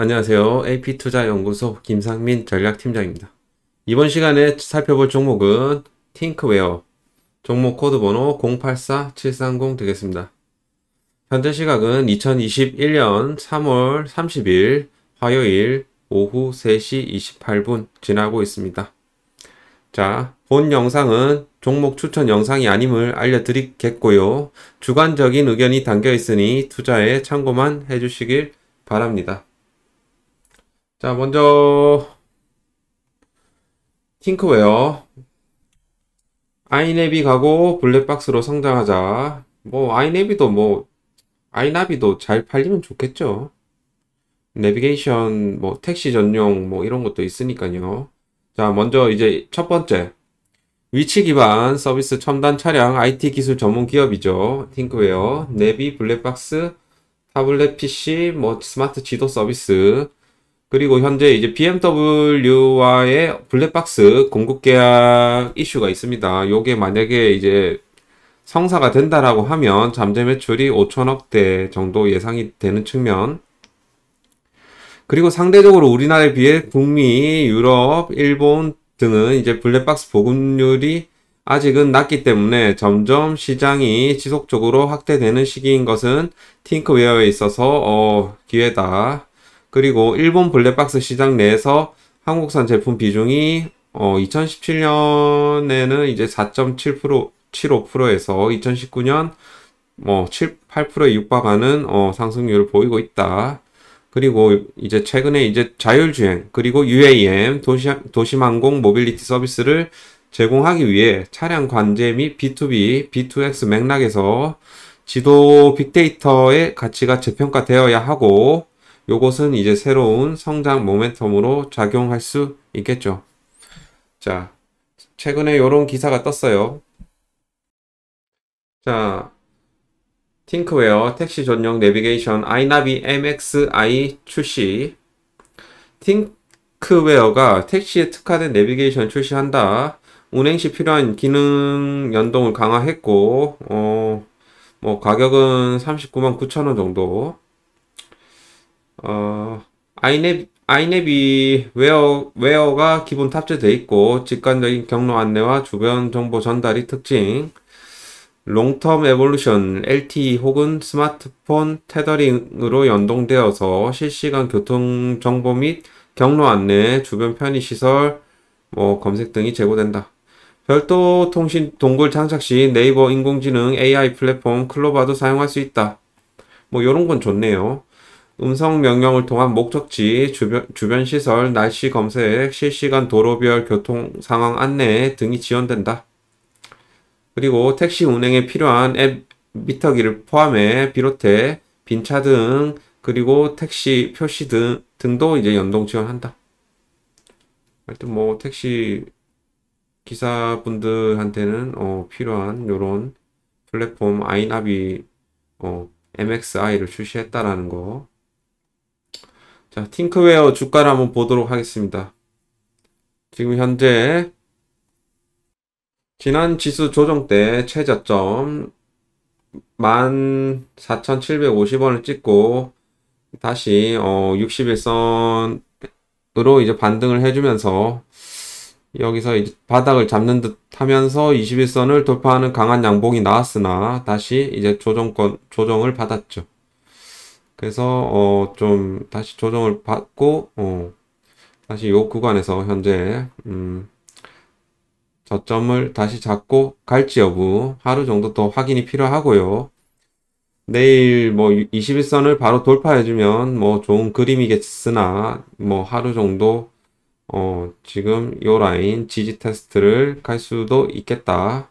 안녕하세요. AP투자연구소 김상민 전략팀장입니다. 이번 시간에 살펴볼 종목은 팅크웨어 종목 코드 번호 084730 되겠습니다. 현재 시각은 2021년 3월 30일 화요일 오후 3시 28분 지나고 있습니다. 자, 본 영상은 종목 추천 영상이 아님을 알려드리겠고요. 주관적인 의견이 담겨 있으니 투자에 참고만 해주시길 바랍니다. 자, 먼저 팅크웨어 아이네비 가고 블랙박스로 성장하자. 뭐 아이네비도 뭐 아이나비도 잘 팔리면 좋겠죠. 내비게이션 뭐 택시 전용 뭐 이런 것도 있으니까요. 자, 먼저 이제 첫 번째 위치 기반 서비스 첨단 차량 IT 기술 전문 기업이죠. 팅크웨어, 네비, 블랙박스, 타블렛 PC, 뭐 스마트 지도 서비스, 그리고 현재 이제 BMW와의 블랙박스 공급 계약 이슈가 있습니다. 요게 만약에 이제 성사가 된다라고 하면 잠재 매출이 5천억대 정도 예상이 되는 측면 그리고 상대적으로 우리나라에 비해 북미, 유럽, 일본 등은 이제 블랙박스 보급률이 아직은 낮기 때문에 점점 시장이 지속적으로 확대되는 시기인 것은 틴크웨어에 있어서 어, 기회다 그리고 일본 블랙박스 시장 내에서 한국산 제품 비중이 어, 2017년에는 이제 4.7% 75%에서 2019년 뭐 7, 8%에 육박하는 어, 상승률을 보이고 있다. 그리고 이제 최근에 이제 자율주행 그리고 UAM 도시 도시항공 모빌리티 서비스를 제공하기 위해 차량 관제 및 B2B, B2X 맥락에서 지도 빅데이터의 가치가 재평가되어야 하고 요것은 이제 새로운 성장 모멘텀으로 작용할 수 있겠죠. 자, 최근에 이런 기사가 떴어요. 자, 팅크웨어 택시 전용 내비게이션 아이나비 MXi 출시. 팅크웨어가 택시에 특화된 내비게이션 출시한다. 운행 시 필요한 기능 연동을 강화했고, 어, 뭐 가격은 39만 9천 원 정도. 어, 아이넵, 아이네비 웨어, 웨어가 기본 탑재되어 있고 직관적인 경로 안내와 주변 정보 전달이 특징 롱텀 에볼루션 LTE 혹은 스마트폰 테더링으로 연동되어서 실시간 교통 정보 및 경로 안내, 주변 편의시설, 뭐 검색 등이 제고된다 별도 통신 동굴 장착 시 네이버 인공지능 AI 플랫폼 클로바도 사용할 수 있다. 뭐 이런 건 좋네요. 음성 명령을 통한 목적지, 주변, 주변 시설, 날씨 검색, 실시간 도로별 교통 상황 안내 등이 지원된다. 그리고 택시 운행에 필요한 앱 미터기를 포함해 비롯해 빈차 등 그리고 택시 표시 등 등도 이제 연동 지원한다. 하여튼 뭐 택시 기사분들한테는 어, 필요한 요런 플랫폼 아이나비 어, MXI를 출시했다라는 거 자, 팅크웨어 주가를 한번 보도록 하겠습니다. 지금 현재 지난 지수 조정 때 최저점 14,750원을 찍고 다시 어 61선으로 이제 반등을 해주면서 여기서 이제 바닥을 잡는 듯 하면서 21선을 돌파하는 강한 양봉이 나왔으나 다시 이제 조정권 조정을 받았죠. 그래서 어, 좀 다시 조정을 받고 어, 다시 요 구간에서 현재 음, 저점을 다시 잡고 갈지 여부 하루 정도 더 확인이 필요하고요. 내일 뭐 21선을 바로 돌파해주면 뭐 좋은 그림이겠으나 뭐 하루 정도 어 지금 요 라인 지지 테스트를 갈 수도 있겠다.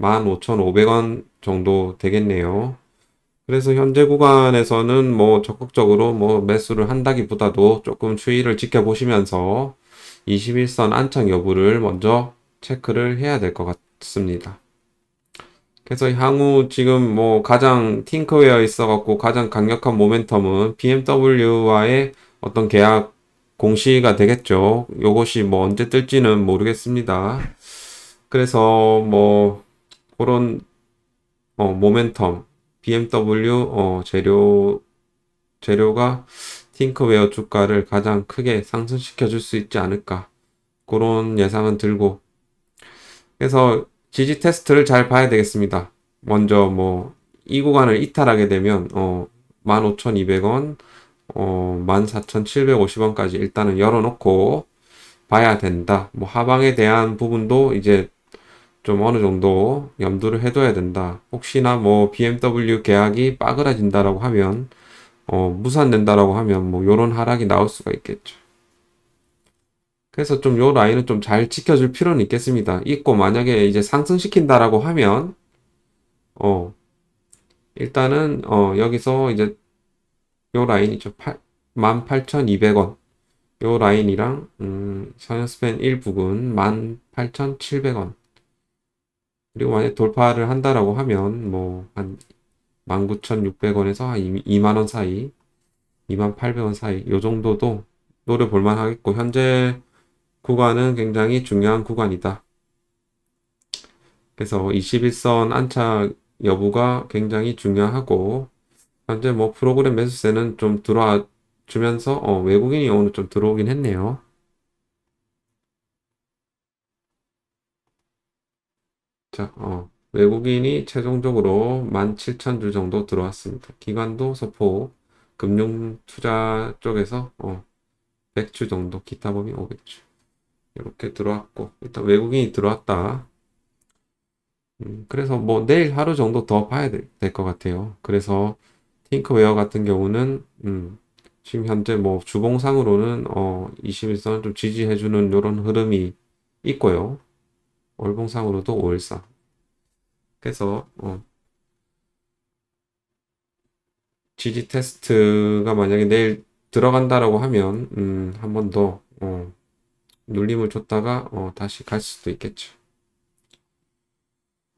15,500원 정도 되겠네요. 그래서 현재 구간에서는 뭐 적극적으로 뭐 매수를 한다기보다도 조금 추이를 지켜보시면서 21선 안착 여부를 먼저 체크를 해야 될 것 같습니다. 그래서 향후 지금 뭐 가장 팅크웨어 있어갖고 가장 강력한 모멘텀은 BMW와의 어떤 계약 공시가 되겠죠. 요것이 뭐 언제 뜰지는 모르겠습니다. 그래서 뭐 그런 어, 모멘텀 BMW 어, 재료 재료가 팅크웨어 주가를 가장 크게 상승시켜 줄 수 있지 않을까 그런 예상은 들고 그래서 지지 테스트를 잘 봐야 되겠습니다. 먼저 뭐 이 구간을 이탈하게 되면 어 15,200원 어 14,750원까지 일단은 열어놓고 봐야 된다. 뭐 하방에 대한 부분도 이제 좀 어느 정도 염두를 해둬야 된다. 혹시나 뭐 BMW 계약이 빠그라진다라고 하면 어, 무산된다라고 하면 뭐 요런 하락이 나올 수가 있겠죠. 그래서 좀 요 라인은 좀 잘 지켜줄 필요는 있겠습니다. 있고 만약에 이제 상승시킨다라고 하면 어 일단은 어 여기서 이제 요 라인이죠. 18,200원 요 라인이랑 음, 선현 스팬 1부근 18,700원 그리고 만약 돌파를 한다라고 하면 뭐 한 19,600원에서 한 2만원 사이 28,000원 사이 요 정도도 노려볼 만하겠고 현재 구간은 굉장히 중요한 구간이다. 그래서 21선 안착 여부가 굉장히 중요하고 현재 뭐 프로그램 매수세는 좀 들어와 주면서 어, 외국인이 오늘 좀 들어오긴 했네요. 맞아. 그렇죠. 어. 외국인이 최종적으로 17,000주 정도 들어왔습니다. 기관도 소폭, 금융 투자 쪽에서 어, 100주 정도, 기타 범위 500주. 이렇게 들어왔고, 일단 외국인이 들어왔다. 음, 그래서 뭐 내일 하루 정도 더 봐야 될 것 같아요. 그래서 틴크웨어 같은 경우는, 음, 지금 현재 뭐 주봉상으로는 어, 21선을 좀 지지해주는 이런 흐름이 있고요. 월봉상으로도 514. 그래서 어, 지지 테스트가 만약에 내일 들어간다라고 하면 음, 한 번 더 어, 눌림을 줬다가 어, 다시 갈 수도 있겠죠.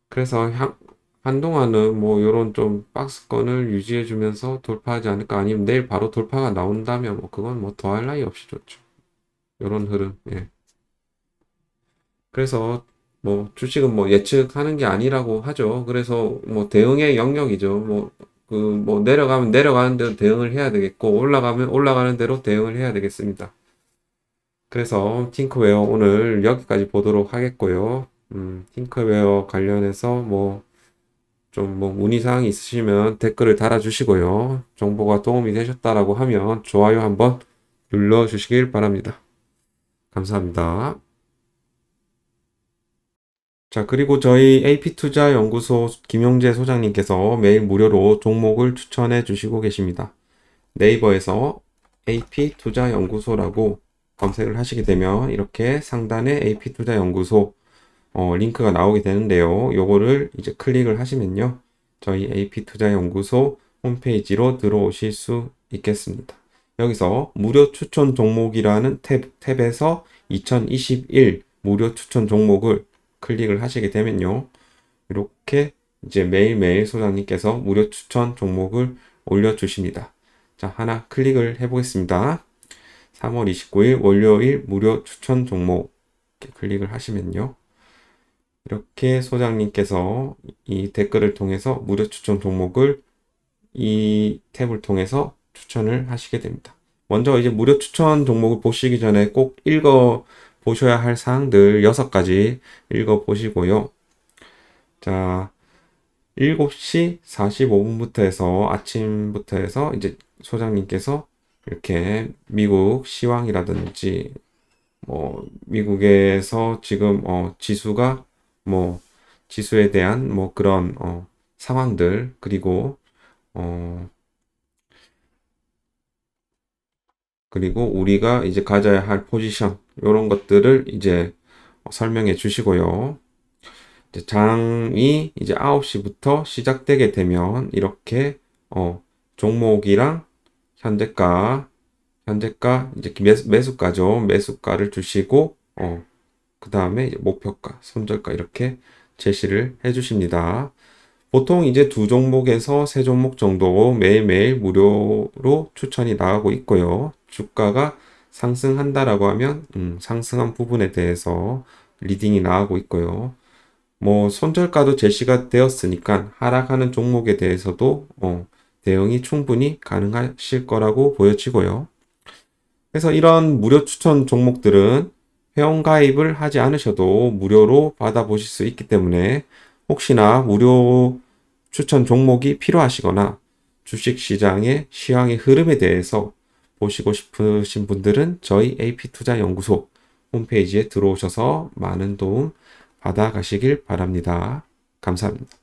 그래서 향, 한동안은 뭐 이런 좀 박스권을 유지해주면서 돌파하지 않을까 아니면 내일 바로 돌파가 나온다면 뭐 그건 뭐 더할 나위 없이 좋죠. 이런 흐름. 예. 그래서 뭐 주식은 뭐 예측하는 게 아니라고 하죠. 그래서 뭐 대응의 영역이죠. 뭐그뭐 그 뭐 내려가면 내려가는 대로 대응을 해야 되겠고 올라가면 올라가는 대로 대응을 해야 되겠습니다. 그래서 팅크웨어 오늘 여기까지 보도록 하겠고요. 음, 팅크웨어 관련해서 뭐 좀뭐 뭐 문의사항이 있으시면 댓글을 달아주시고요. 정보가 도움이 되셨다라고 하면 좋아요 한번 눌러주시길 바랍니다. 감사합니다. 자, 그리고 저희 AP투자연구소 김용재 소장님께서 매일 무료로 종목을 추천해 주시고 계십니다. 네이버에서 AP투자연구소라고 검색을 하시게 되면 이렇게 상단에 AP투자연구소 어, 링크가 나오게 되는데요. 요거를 이제 클릭을 하시면요. 저희 AP투자연구소 홈페이지로 들어오실 수 있겠습니다. 여기서 무료 추천 종목이라는 탭, 탭에서 2021 무료 추천 종목을 클릭을 하시게 되면요. 이렇게 이제 매일매일 소장님께서 무료 추천 종목을 올려주십니다. 자, 하나 클릭을 해보겠습니다. 3월 29일 월요일 무료 추천 종목 클릭을 하시면요. 이렇게 소장님께서 이 댓글을 통해서 무료 추천 종목을 이 탭을 통해서 추천을 하시게 됩니다. 먼저 이제 무료 추천 종목을 보시기 전에 꼭 읽어 보셔야 할 사항들 6 가지 읽어보시고요. 자, 7시 45분부터 해서 아침부터 해서 이제 소장님께서 이렇게 미국 시황이라든지 뭐 미국에서 지금 어 지수가 뭐 지수에 대한 뭐 그런 어 상황들 그리고 어 그리고 우리가 이제 가져야 할 포지션 이런 것들을 이제 설명해 주시고요. 이제 장이 이제 9시부터 시작되게 되면 이렇게 어, 종목이랑 현재가 현재가 이제 매수, 가죠 매수가를 주시고 어, 그 다음에 목표가 손절가 이렇게 제시를 해 주십니다. 보통 이제 두 종목에서 세 종목 정도 매일매일 무료로 추천이 나가고 있고요. 주가가 상승한다라고 하면 음, 상승한 부분에 대해서 리딩이 나오고 있고요. 뭐 손절가도 제시가 되었으니까 하락하는 종목에 대해서도 어, 대응이 충분히 가능하실 거라고 보여지고요. 그래서 이런 무료 추천 종목들은 회원 가입을 하지 않으셔도 무료로 받아보실 수 있기 때문에 혹시나 무료 추천 종목이 필요하시거나 주식시장의 시황의 흐름에 대해서 보시고 싶으신 분들은 저희 AP투자연구소 홈페이지에 들어오셔서 많은 도움 받아가시길 바랍니다. 감사합니다.